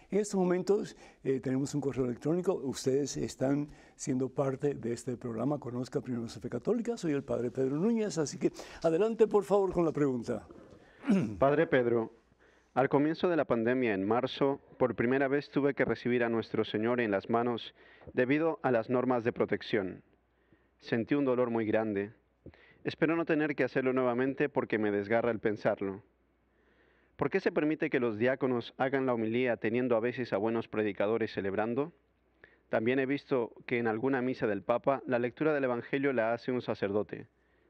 En estos momentos eh, tenemos un correo electrónico. Ustedes están siendo parte de este programa Conozca Primero la Fe Católica. Soy el Padre Pedro Núñez, así que adelante por favor con la pregunta. *clears throat* Padre Pedro, al comienzo de la pandemia en marzo, por primera vez tuve que recibir a nuestro Señor en las manos debido a las normas de protección. Sentí un dolor muy grande. Espero no tener que hacerlo nuevamente porque me desgarra el pensarlo. ¿Por qué se permite que los diáconos hagan la homilía teniendo a veces a buenos predicadores celebrando? También he visto que en alguna misa del Papa la lectura del Evangelio la hace un sacerdote.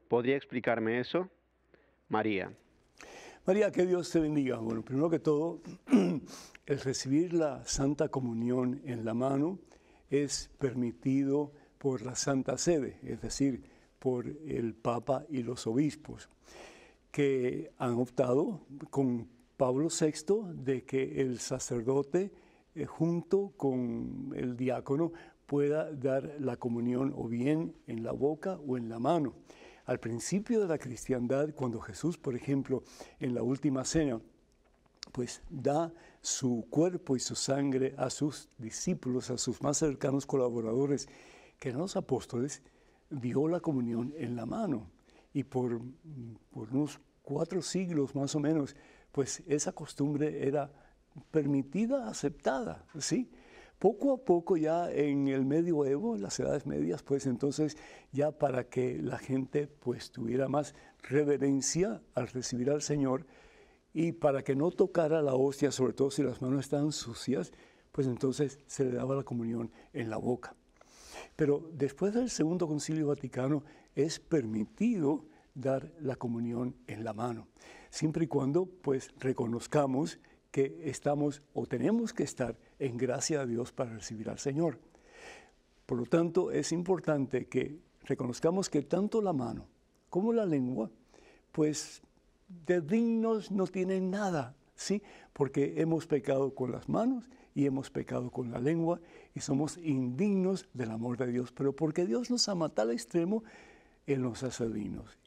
¿Podría explicarme eso? María. María, que Dios te bendiga. Bueno, primero que todo, *clears throat* el recibir la Santa Comunión en la mano es permitido por la Santa Sede, es decir, por el Papa y los obispos, que han optado con Pablo VI de que el sacerdote eh, junto con el diácono pueda dar la comunión o bien en la boca o en la mano. Al principio de la cristiandad, cuando Jesús, por ejemplo, en la última cena, pues da su cuerpo y su sangre a sus discípulos, a sus más cercanos colaboradores, que eran los apóstoles, dio la comunión en la mano. Y por mm, unos cuatro siglos más o menos, pues esa costumbre era permitida, aceptada, ¿sí? Poco a poco ya en el medioevo, en las edades medias, pues entonces ya para que la gente pues tuviera más reverencia al recibir al Señor y para que no tocara la hostia, sobre todo si las manos estaban sucias, pues entonces se le daba la comunión en la boca. Pero después del Segundo Concilio Vaticano es permitido dar la comunión en la mano siempre y cuando pues reconozcamos que estamos o tenemos que estar en gracia a Dios para recibir al Señor. Por lo tanto, es importante que reconozcamos que tanto la mano como la lengua, pues de dignos no tienen nada, ¿sí? Porque hemos pecado con las manos y hemos pecado con la lengua y somos indignos del amor de Dios. Pero porque Dios nos ama a tal extremo él nos hace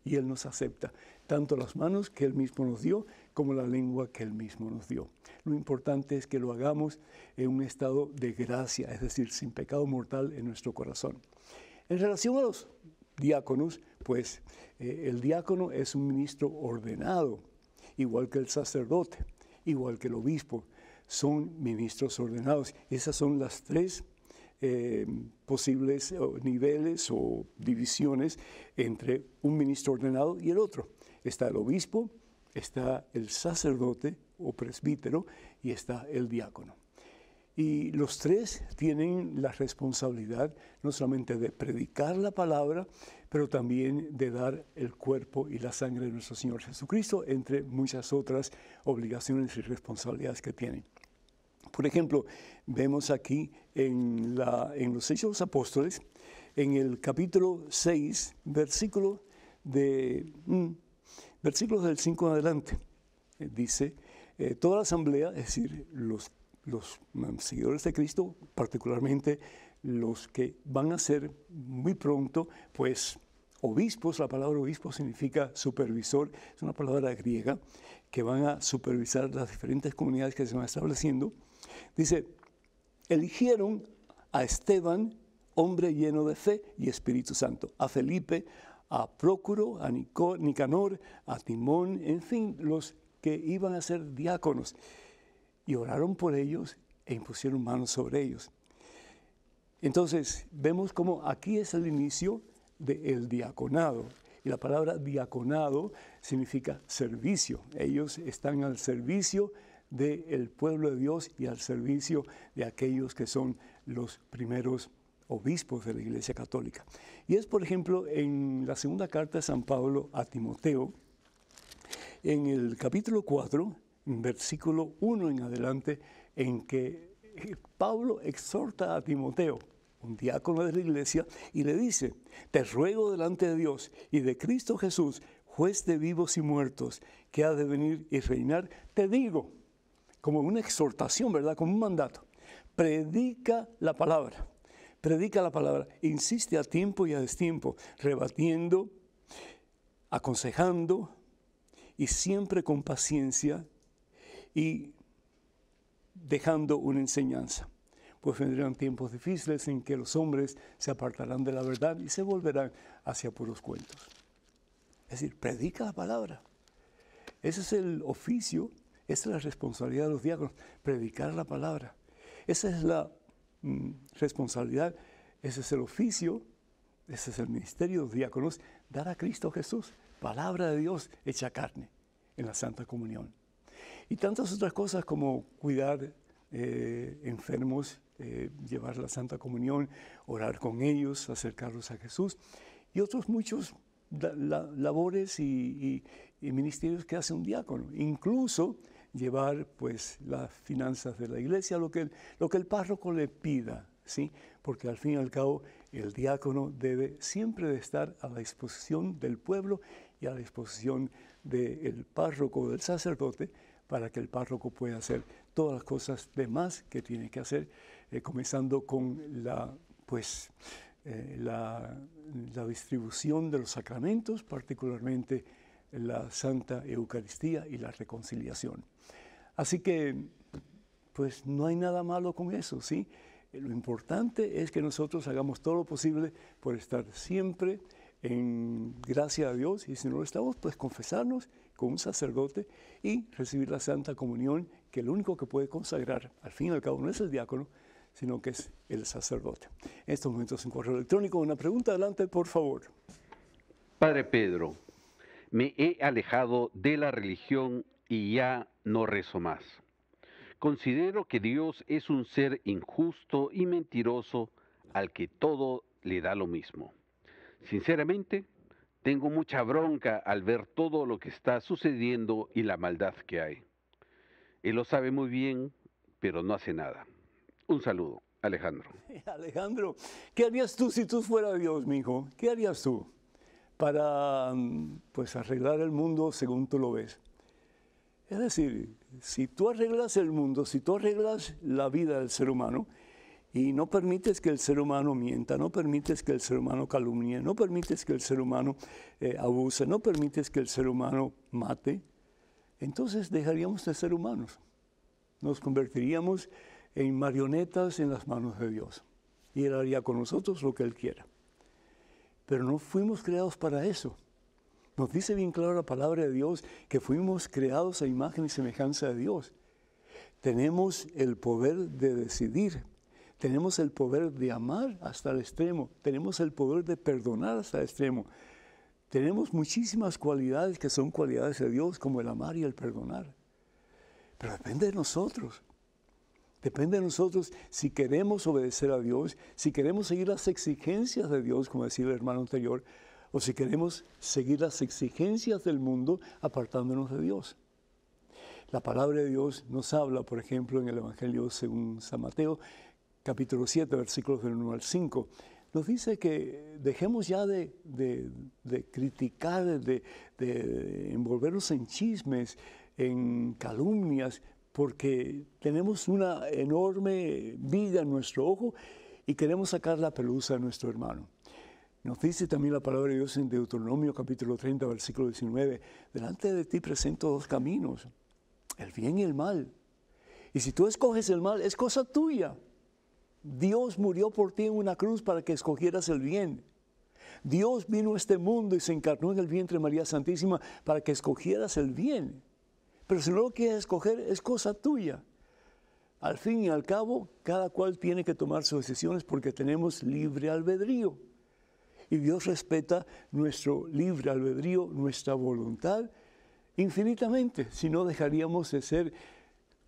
y Él nos acepta, tanto las manos que Él mismo nos dio como la lengua que Él mismo nos dio. Lo importante es que lo hagamos en un estado de gracia, es decir, sin pecado mortal en nuestro corazón. En relación a los diáconos, pues eh, el diácono es un ministro ordenado, igual que el sacerdote, igual que el obispo, son ministros ordenados. Esas son las tres eh, posibles niveles o divisiones entre un ministro ordenado y el otro. Está el obispo, está el sacerdote o presbítero y está el diácono. Y los tres tienen la responsabilidad no solamente de predicar la palabra, pero también de dar el cuerpo y la sangre de nuestro Señor Jesucristo, entre muchas otras obligaciones y responsabilidades que tienen. Por ejemplo, vemos aquí en, los Hechos de los Apóstoles, en el capítulo 6, versículo de, mm, versículos del 5 en adelante, eh, dice, eh, toda la asamblea, es decir, los, los mm, seguidores de Cristo, particularmente los que van a ser muy pronto, pues obispos, la palabra obispo significa supervisor, es una palabra griega, que van a supervisar las diferentes comunidades que se van estableciendo, Dice, eligieron a Esteban, hombre lleno de fe y Espíritu Santo, a Felipe, a Procuro, a Nicanor, a Timón, en fin, los que iban a ser diáconos. Y oraron por ellos e impusieron manos sobre ellos. Entonces, vemos como aquí es el inicio del diaconado. Y la palabra diaconado significa servicio. Ellos están al servicio del pueblo de Dios y al servicio de aquellos que son los primeros obispos de la Iglesia Católica. Y es, por ejemplo, en la segunda carta de San Pablo a Timoteo, en el capítulo 4, versículo 1 en adelante, en que eh, Pablo exhorta a Timoteo, un diácono de la iglesia, y le dice, te ruego delante de Dios y de Cristo Jesús, juez de vivos y muertos, que ha de venir y reinar, te digo, como una exhortación, ¿verdad? Como un mandato. Predica la palabra, predica la palabra, insiste a tiempo y a destiempo, rebatiendo, aconsejando y siempre con paciencia y dejando una enseñanza. Pues vendrán tiempos difíciles en que los hombres se apartarán de la verdad y se volverán hacia puros cuentos. Es decir, predica la palabra. Ese es el oficio esa es la responsabilidad de los diáconos, predicar la palabra. Esa es la mm, responsabilidad, ese es el oficio, ese es el ministerio de los diáconos, dar a Cristo Jesús, palabra de Dios hecha carne en la Santa Comunión. Y tantas otras cosas como cuidar eh, enfermos, eh, llevar la Santa Comunión, orar con ellos, acercarlos a Jesús y otros muchos labores y, y ministerios que hace un diácono. Incluso llevar pues las finanzas de la iglesia, lo que el, lo que el párroco le pida, ¿sí? Porque al fin y al cabo el diácono debe siempre estar a la disposición del pueblo y a la disposición del párroco o del sacerdote para que el párroco pueda hacer todas las cosas demás que tiene que hacer, eh, comenzando con la, pues, eh, la, la, distribución de los sacramentos, particularmente la Santa Eucaristía y la reconciliación. Así que, pues no hay nada malo con eso, ¿sí? Lo importante es que nosotros hagamos todo lo posible por estar siempre en gracia a Dios y si no lo estamos, pues confesarnos con un sacerdote y recibir la Santa Comunión, que el único que puede consagrar, al fin y al cabo, no es el diácono, sino que es el sacerdote. En estos momentos, en correo electrónico, una pregunta, adelante, por favor. Padre Pedro, me he alejado de la religión y ya no rezo más. Considero que Dios es un ser injusto y mentiroso al que todo le da lo mismo. Sinceramente, tengo mucha bronca al ver todo lo que está sucediendo y la maldad que hay. Él lo sabe muy bien, pero no hace nada. Un saludo, Alejandro. *laughs* Alejandro, ¿qué harías tú si tú fueras Dios, mijo? ¿Qué harías tú? para mm, pues arreglar el mundo según tú lo ves. Es decir, si tú arreglas el mundo, si tú arreglas la vida del ser humano y no permites que el ser humano mienta, no permites que el ser humano calumnie, no permites que el ser humano eh, abuse, no permites que el ser humano mate, entonces dejaríamos de ser humanos. Nos convertiríamos en marionetas en las manos de Dios. Y Él haría con nosotros lo que Él quiera pero no fuimos creados para eso. Nos dice bien claro la palabra de Dios que fuimos creados a imagen y semejanza de Dios. Tenemos el poder de decidir, tenemos el poder de amar hasta el extremo, tenemos el poder de perdonar hasta el extremo. Tenemos muchísimas cualidades que son cualidades de Dios, como el amar y el perdonar. Pero depende de nosotros. Depende de nosotros si queremos obedecer a Dios, si queremos seguir las exigencias de Dios, como decía el hermano anterior, o si queremos seguir las exigencias del mundo apartándonos de Dios. La palabra de Dios nos habla, por ejemplo, en el Evangelio según San Mateo, capítulo 7, versículos del 1 al 5. Nos dice que dejemos ya de, criticar, de, de envolvernos en chismes, en calumnias, porque tenemos una enorme vida en nuestro ojo y queremos sacar la pelusa a nuestro hermano. Nos dice también la palabra de Dios en Deuteronomio capítulo 30, versículo 19, delante de ti presento dos caminos, el bien y el mal. Y si tú escoges el mal, es cosa tuya. Dios murió por ti en una cruz para que escogieras el bien. Dios vino a este mundo y se encarnó en el vientre de María Santísima para que escogieras el bien. Pero si no lo quieres escoger, es cosa tuya. Al fin y al cabo, cada cual tiene que tomar sus decisiones porque tenemos libre albedrío. Y Dios respeta nuestro libre albedrío, nuestra voluntad, infinitamente. Si no, dejaríamos de ser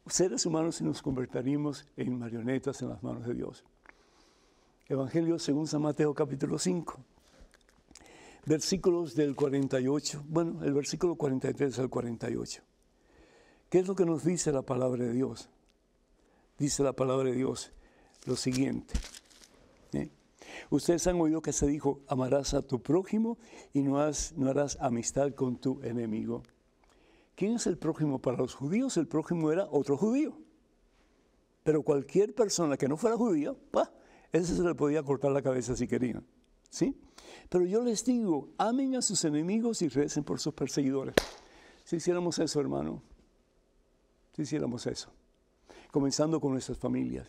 seres humanos y nos convertiríamos en marionetas en las manos de Dios. Evangelio según San Mateo capítulo 5. Versículos del 48, bueno, el versículo 43 al 48. ¿Qué es lo que nos dice la palabra de Dios? Dice la palabra de Dios lo siguiente. ¿eh? Ustedes han oído que se dijo, amarás a tu prójimo y no, has, no harás amistad con tu enemigo. ¿Quién es el prójimo para los judíos? El prójimo era otro judío. Pero cualquier persona que no fuera judía, ese se le podía cortar la cabeza si quería. ¿Sí? Pero yo les digo, amen a sus enemigos y recen por sus perseguidores. Si hiciéramos eso, hermano, hiciéramos eso. Comenzando con nuestras familias,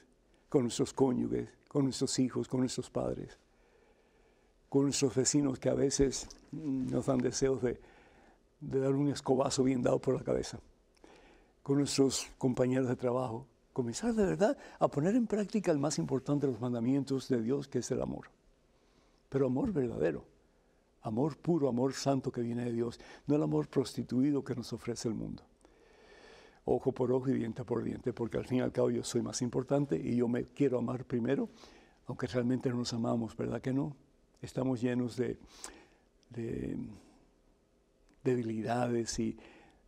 con nuestros cónyuges, con nuestros hijos, con nuestros padres, con nuestros vecinos que a veces nos dan deseos de, de dar un escobazo bien dado por la cabeza, con nuestros compañeros de trabajo. Comenzar de verdad a poner en práctica el más importante de los mandamientos de Dios, que es el amor. Pero amor verdadero, amor puro, amor santo que viene de Dios, no el amor prostituido que nos ofrece el mundo ojo por ojo y diente por diente, porque al fin y al cabo yo soy más importante y yo me quiero amar primero, aunque realmente no nos amamos, ¿verdad que no? Estamos llenos de, debilidades y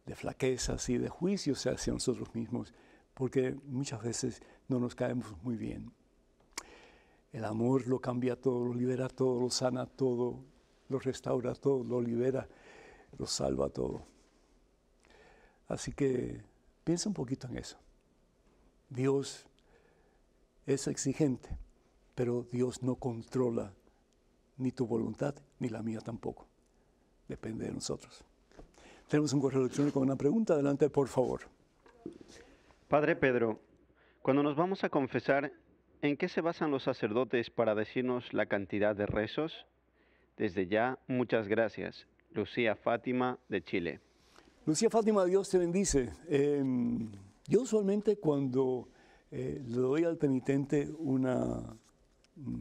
de flaquezas y de juicios hacia nosotros mismos, porque muchas veces no nos caemos muy bien. El amor lo cambia todo, lo libera todo, lo sana todo, lo restaura todo, lo libera, lo salva todo. Así que Piensa un poquito en eso. Dios es exigente, pero Dios no controla ni tu voluntad ni la mía tampoco. Depende de nosotros. Tenemos un correo electrónico con una pregunta. Adelante, por favor. Padre Pedro, cuando nos vamos a confesar, ¿en qué se basan los sacerdotes para decirnos la cantidad de rezos? Desde ya, muchas gracias. Lucía Fátima, de Chile. Lucía Fátima, Dios te bendice. Em, yo usualmente cuando eh, le doy al penitente una mm,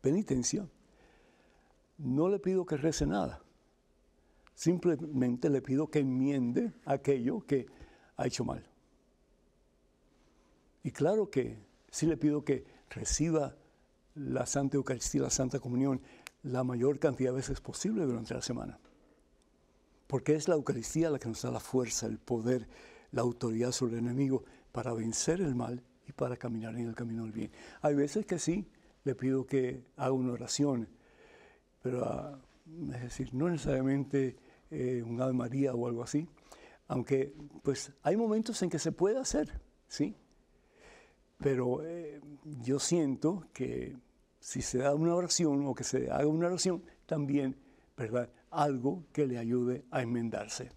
penitencia, no le pido que rece nada. Simplemente le pido que enmiende aquello que ha hecho mal. Y claro que sí le pido que reciba la Santa Eucaristía, la Santa Comunión, la mayor cantidad de veces posible durante la semana porque es la Eucaristía la que nos da la fuerza, el poder, la autoridad sobre el enemigo para vencer el mal y para caminar en el camino del bien. Hay veces que sí, le pido que haga una oración, pero ah, es decir, no necesariamente eh, un Ave María o algo así, aunque pues hay momentos en que se puede hacer, ¿sí? Pero eh, yo siento que si se da una oración o que se haga una oración, también, ¿verdad? algo que le ayude a enmendarse.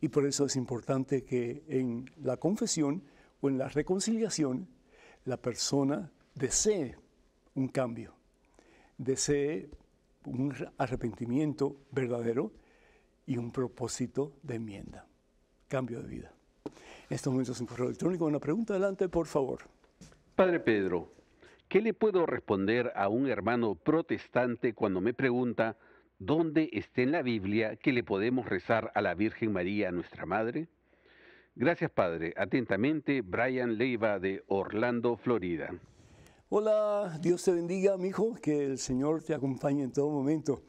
Y por eso es importante que en la confesión o en la reconciliación la persona desee un cambio, desee un arrepentimiento verdadero y un propósito de enmienda, cambio de vida. En estos momentos un correo electrónico, una pregunta adelante, por favor. Padre Pedro, ¿qué le puedo responder a un hermano protestante cuando me pregunta ¿Dónde está en la Biblia que le podemos rezar a la Virgen María, nuestra Madre? Gracias, Padre. Atentamente, Brian Leiva de Orlando, Florida. Hola, Dios te bendiga, mi hijo, que el Señor te acompañe en todo momento.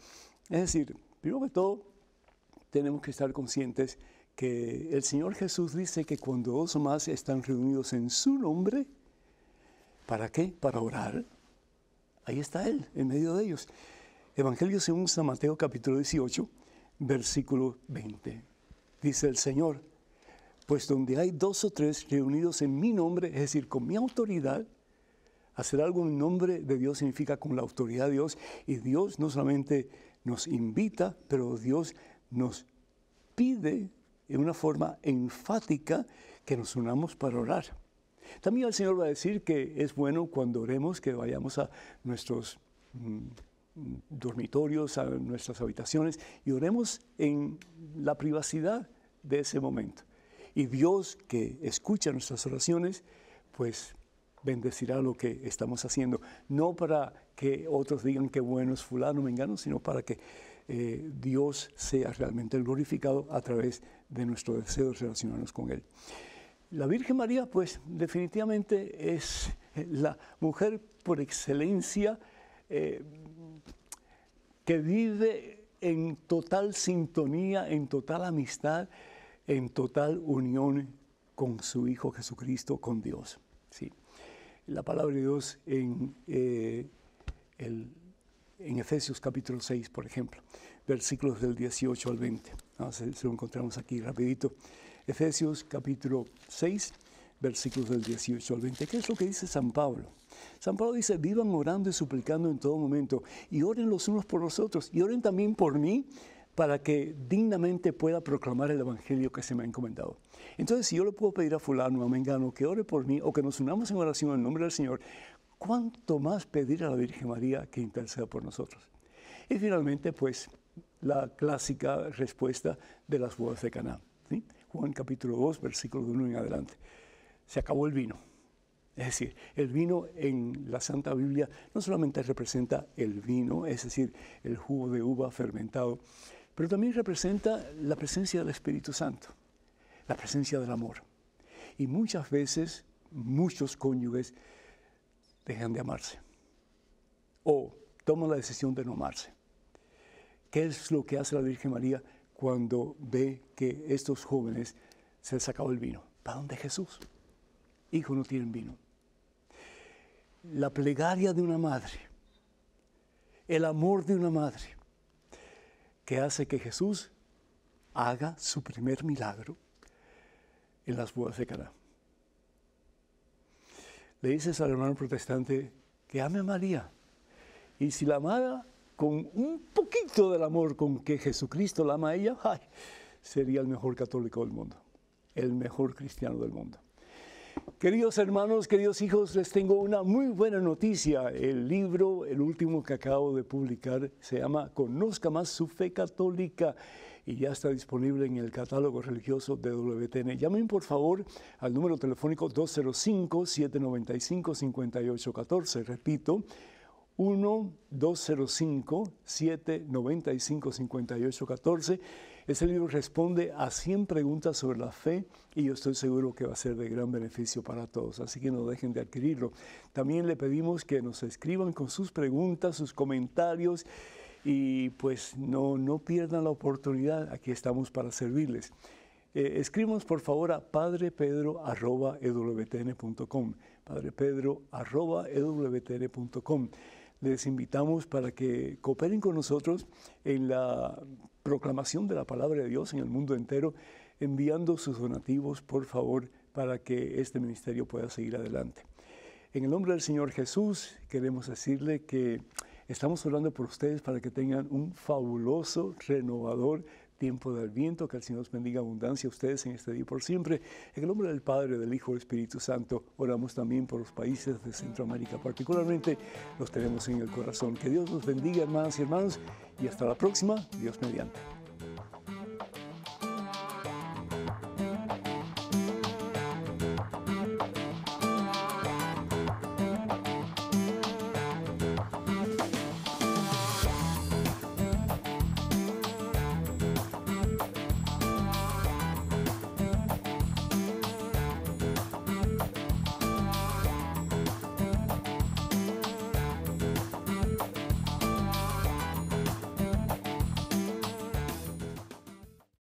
Es decir, primero que todo, tenemos que estar conscientes que el Señor Jesús dice que cuando dos o más están reunidos en su nombre, ¿para qué? Para orar. Ahí está Él, en medio de ellos. Evangelio según San Mateo capítulo 18, versículo 20. Dice el Señor, pues donde hay dos o tres reunidos en mi nombre, es decir, con mi autoridad, hacer algo en nombre de Dios significa con la autoridad de Dios, y Dios no solamente nos invita, pero Dios nos pide en una forma enfática que nos unamos para orar. También el Señor va a decir que es bueno cuando oremos que vayamos a nuestros mm, dormitorios, a nuestras habitaciones y oremos en la privacidad de ese momento. Y Dios que escucha nuestras oraciones, pues bendecirá lo que estamos haciendo. No para que otros digan que bueno es fulano, engano sino para que eh, Dios sea realmente glorificado a través de nuestro deseo de relacionarnos con Él. La Virgen María, pues definitivamente es la mujer por excelencia eh, que vive en total sintonía, en total amistad, en total unión con su Hijo Jesucristo, con Dios. Sí. La palabra de Dios en, eh, en Efesios capítulo 6, por ejemplo, versículos del 18 al 20. se, lo encontramos aquí rapidito. Efesios capítulo 6, versículos del 18 al 20. ¿Qué es lo que dice San Pablo? San Pablo dice, vivan orando y suplicando en todo momento, y oren los unos por los otros, y oren también por mí, para que dignamente pueda proclamar el Evangelio que se me ha encomendado. Entonces, si yo le puedo pedir a fulano, a Mengano, que ore por mí, o que nos unamos en oración en nombre del Señor, ¿cuánto más pedir a la Virgen María que interceda por nosotros? Y finalmente, pues, la clásica respuesta de las bodas de Caná. Juan capítulo 2, versículo 1 en adelante se acabó el vino. Es decir, el vino en la Santa Biblia no solamente representa el vino, es decir, el jugo de uva fermentado, pero también representa la presencia del Espíritu Santo, la presencia del amor. Y muchas veces muchos cónyuges dejan de amarse o toman la decisión de no amarse. ¿Qué es lo que hace la Virgen María cuando ve que estos jóvenes se han sacado el vino? ¿Para dónde Jesús? Hijo no tienen vino. La plegaria de una madre, el amor de una madre, que hace que Jesús haga su primer milagro en las bodas de Caná. Le dices al hermano protestante que ame a María y si la amara con un poquito del amor con que Jesucristo la ama a ella, sería el mejor católico del mundo, el mejor cristiano del mundo. Queridos hermanos, queridos hijos, les tengo una muy buena noticia. El libro, el último que acabo de publicar, se llama Conozca más su fe católica y ya está disponible en el catálogo religioso de WTN. Llamen por favor al número telefónico 205-795-5814. Repito, 1-205-795-5814 este libro responde a 100 preguntas sobre la fe y yo estoy seguro que va a ser de gran beneficio para todos, así que no dejen de adquirirlo. También le pedimos que nos escriban con sus preguntas, sus comentarios y pues no, no pierdan la oportunidad, aquí estamos para servirles. Eh, escribimos por favor a padrepedro.com padrepedro.com les invitamos para que cooperen con nosotros en la proclamación de la palabra de Dios en el mundo entero, enviando sus donativos, por favor, para que este ministerio pueda seguir adelante. En el nombre del Señor Jesús, queremos decirle que estamos orando por ustedes para que tengan un fabuloso, renovador tiempo del viento, que el Señor os bendiga abundancia a ustedes en este día por siempre. En el nombre del Padre, del Hijo y del Espíritu Santo, oramos también por los países de Centroamérica, particularmente los tenemos en el corazón. Que Dios los bendiga, hermanas y hermanos, y hasta la próxima, Dios mediante.